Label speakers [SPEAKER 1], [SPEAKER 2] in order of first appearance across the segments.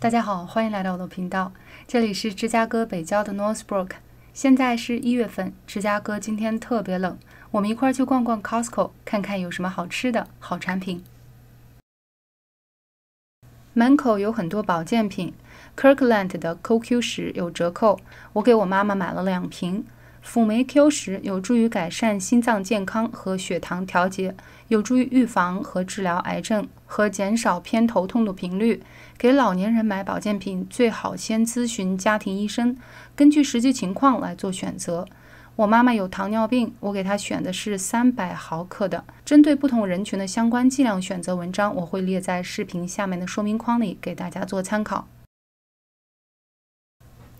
[SPEAKER 1] 大家好，欢迎来到我的频道。这里是芝加哥北郊的 Northbrook，现在是一月份，芝加哥今天特别冷。我们一块去逛逛 Costco，看看有什么好吃的好产品。门口有很多保健品 c i r k l a n t 的 CoQ 十有折扣，我给我妈妈买了两瓶。辅酶 Q 十有助于改善心脏健康和血糖调节，有助于预防和治疗癌症和减少偏头痛的频率。给老年人买保健品，最好先咨询家庭医生，根据实际情况来做选择。我妈妈有糖尿病，我给她选的是三百毫克的。针对不同人群的相关剂量选择，文章我会列在视频下面的说明框里，给大家做参考。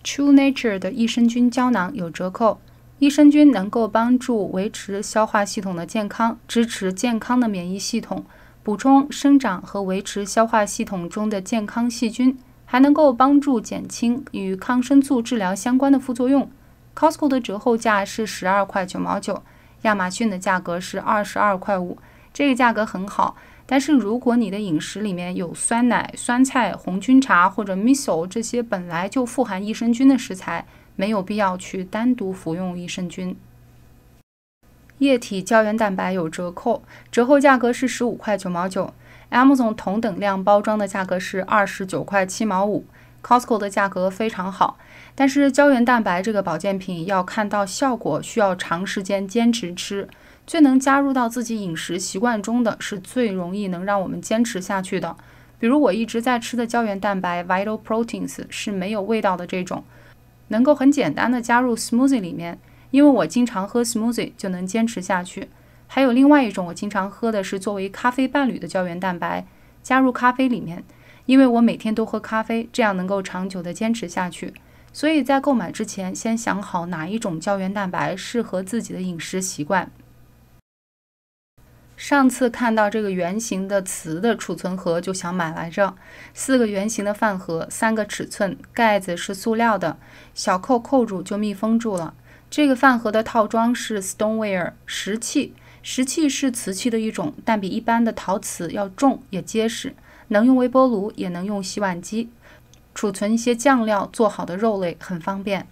[SPEAKER 1] True Nature 的益生菌胶囊有折扣。益生菌能够帮助维持消化系统的健康，支持健康的免疫系统，补充生长和维持消化系统中的健康细菌，还能够帮助减轻与抗生素治疗相关的副作用。Costco 的折扣价是十二块九毛九，亚马逊的价格是二十二块五，这个价格很好。但是如果你的饮食里面有酸奶、酸菜、红菌茶或者 Miso 这些本来就富含益生菌的食材。没有必要去单独服用益生菌。液体胶原蛋白有折扣，折扣价格是十五块九毛九。M 总同等量包装的价格是二十九块七毛五。Costco 的价格非常好，但是胶原蛋白这个保健品要看到效果，需要长时间坚持吃。最能加入到自己饮食习惯中的是最容易能让我们坚持下去的。比如我一直在吃的胶原蛋白 Vital Proteins 是没有味道的这种。能够很简单的加入 smoothie 里面，因为我经常喝 smoothie 就能坚持下去。还有另外一种我经常喝的是作为咖啡伴侣的胶原蛋白，加入咖啡里面，因为我每天都喝咖啡，这样能够长久的坚持下去。所以在购买之前，先想好哪一种胶原蛋白适合自己的饮食习惯。上次看到这个圆形的瓷的储存盒就想买来着，四个圆形的饭盒，三个尺寸，盖子是塑料的，小扣扣住就密封住了。这个饭盒的套装是 Stoneware 石器，石器是瓷器的一种，但比一般的陶瓷要重也结实，能用微波炉也能用洗碗机，储存一些酱料做好的肉类很方便。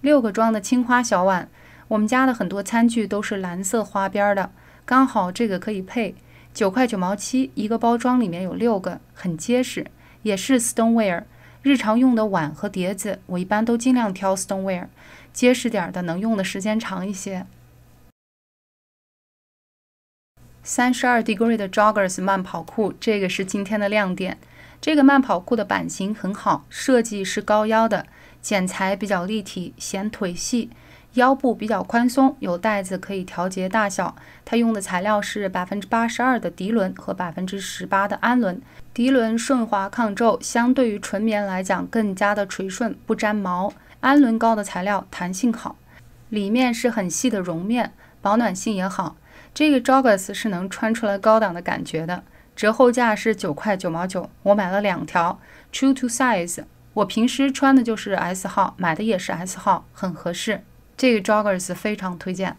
[SPEAKER 1] 六个装的青花小碗。我们家的很多餐具都是蓝色花边的，刚好这个可以配。九块九毛七一个包装，里面有六个，很结实。也是 Stoneware 日常用的碗和碟子，我一般都尽量挑 Stoneware 结实点的，能用的时间长一些。三十二 Degree 的 Joggers 慢跑裤，这个是今天的亮点。这个慢跑裤的版型很好，设计是高腰的，剪裁比较立体，显腿细。腰部比较宽松，有带子可以调节大小。它用的材料是百分之八十二的涤纶和百分之十八的氨纶，涤纶顺滑抗皱，相对于纯棉来讲更加的垂顺不粘毛；氨纶高的材料弹性好，里面是很细的绒面，保暖性也好。这个 Joggers 是能穿出来高档的感觉的，折后价是九块九毛九，我买了两条。True to size，我平时穿的就是 S 号，买的也是 S 号，很合适。这个 joggers 非常推荐，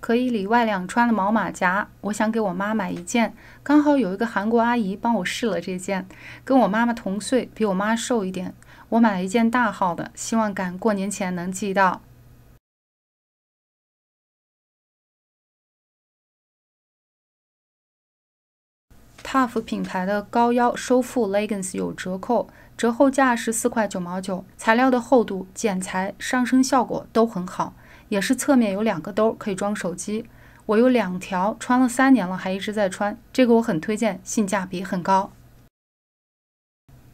[SPEAKER 1] 可以里外两穿的毛马甲，我想给我妈买一件，刚好有一个韩国阿姨帮我试了这件，跟我妈妈同岁，比我妈瘦一点，我买了一件大号的，希望赶过年前能寄到。HUF 品牌的高腰收腹 leggings 有折扣，折后价是四块九毛九。材料的厚度、剪裁、上身效果都很好，也是侧面有两个兜可以装手机。我有两条，穿了三年了，还一直在穿。这个我很推荐，性价比很高。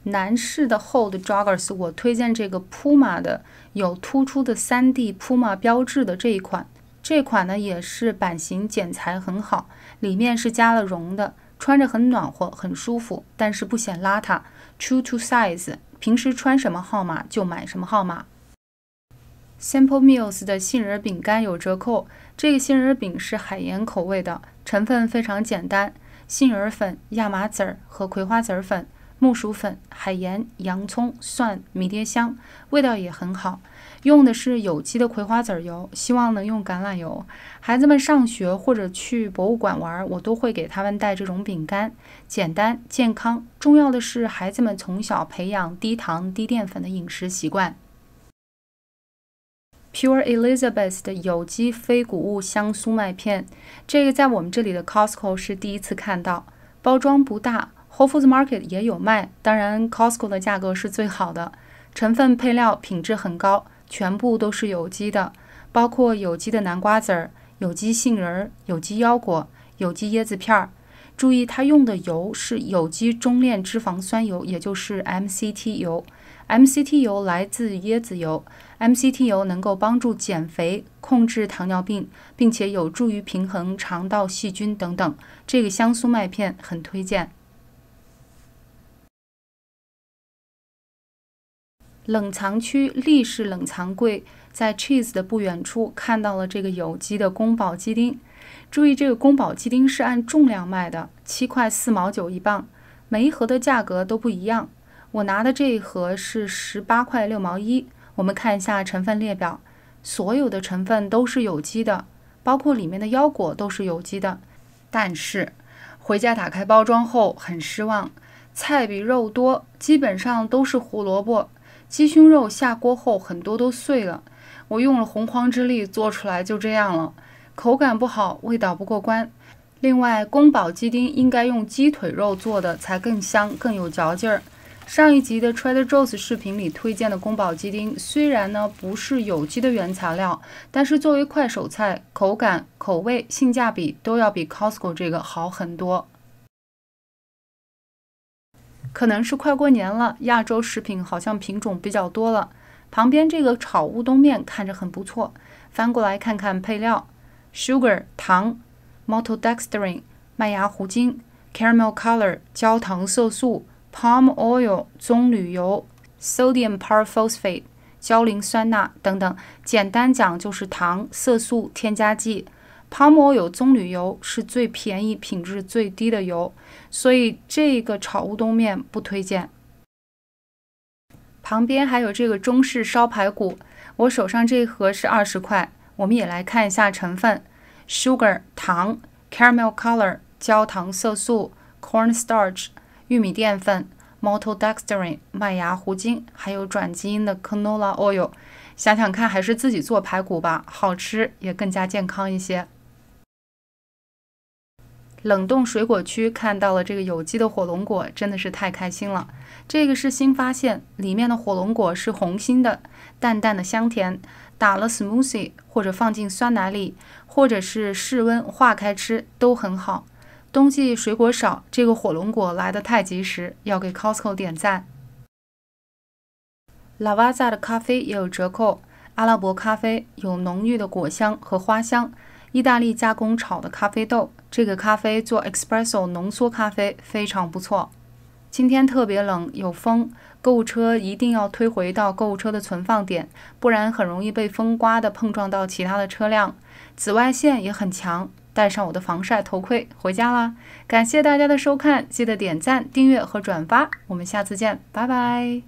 [SPEAKER 1] 男士的 HOLD j o g g e r s 我推荐这个 PUMA 的有突出的 3D PUMA 标志的这一款。这款呢也是版型剪裁很好，里面是加了绒的。穿着很暖和，很舒服，但是不显邋遢。True to size，平时穿什么号码就买什么号码。Simple m e a l s 的杏仁饼干有折扣，这个杏仁饼是海盐口味的，成分非常简单，杏仁粉、亚麻籽和葵花籽粉。木薯粉、海盐、洋葱、蒜、迷迭香，味道也很好。用的是有机的葵花籽油，希望能用橄榄油。孩子们上学或者去博物馆玩，我都会给他们带这种饼干，简单、健康。重要的是，孩子们从小培养低糖、低淀粉的饮食习惯。Pure Elizabeth 的有机非谷物香酥麦片，这个在我们这里的 Costco 是第一次看到，包装不大。Whole Foods Market 也有卖，当然 Costco 的价格是最好的，成分配料品质很高，全部都是有机的，包括有机的南瓜籽儿、有机杏仁、有机腰果、有机椰子片儿。注意，它用的油是有机中链脂肪酸油，也就是 MCT 油。MCT 油来自椰子油，MCT 油能够帮助减肥、控制糖尿病，并且有助于平衡肠道细菌等等。这个香酥麦片很推荐。冷藏区立式冷藏柜，在 cheese 的不远处看到了这个有机的宫保鸡丁。注意，这个宫保鸡丁是按重量卖的，七块四毛九一磅，每一盒的价格都不一样。我拿的这一盒是十八块六毛一。我们看一下成分列表，所有的成分都是有机的，包括里面的腰果都是有机的。但是回家打开包装后很失望，菜比肉多，基本上都是胡萝卜。鸡胸肉下锅后很多都碎了，我用了洪荒之力做出来就这样了，口感不好，味道不过关。另外，宫保鸡丁应该用鸡腿肉做的才更香更有嚼劲儿。上一集的 Trader Joe's 视频里推荐的宫保鸡丁，虽然呢不是有机的原材料，但是作为快手菜，口感、口味、性价比都要比 Costco 这个好很多。可能是快过年了，亚洲食品好像品种比较多了。旁边这个炒乌冬面看着很不错，翻过来看看配料：sugar 糖、maltodextrin 麦芽糊精、caramel color 焦糖色素、palm oil 棕榈油、sodium parfosphate 焦磷酸钠等等。简单讲就是糖、色素、添加剂。palm o i 有棕榈油是最便宜、品质最低的油，所以这个炒乌冬面不推荐。旁边还有这个中式烧排骨，我手上这一盒是二十块。我们也来看一下成分：sugar（ 糖）、caramel color（ 焦糖色素）、corn starch（ 玉米淀粉）、maltodextrin（ 麦芽糊精），还有转基因的 canola oil。想想看，还是自己做排骨吧，好吃也更加健康一些。冷冻水果区看到了这个有机的火龙果，真的是太开心了。这个是新发现，里面的火龙果是红心的，淡淡的香甜。打了 smoothie 或者放进酸奶里，或者是室温化开吃都很好。冬季水果少，这个火龙果来的太及时，要给 Costco 点赞。La Vazza 的咖啡也有折扣，阿拉伯咖啡有浓郁的果香和花香。意大利加工炒的咖啡豆，这个咖啡做 espresso 浓缩咖啡非常不错。今天特别冷，有风，购物车一定要推回到购物车的存放点，不然很容易被风刮的碰撞到其他的车辆。紫外线也很强，戴上我的防晒头盔回家啦。感谢大家的收看，记得点赞、订阅和转发，我们下次见，拜拜。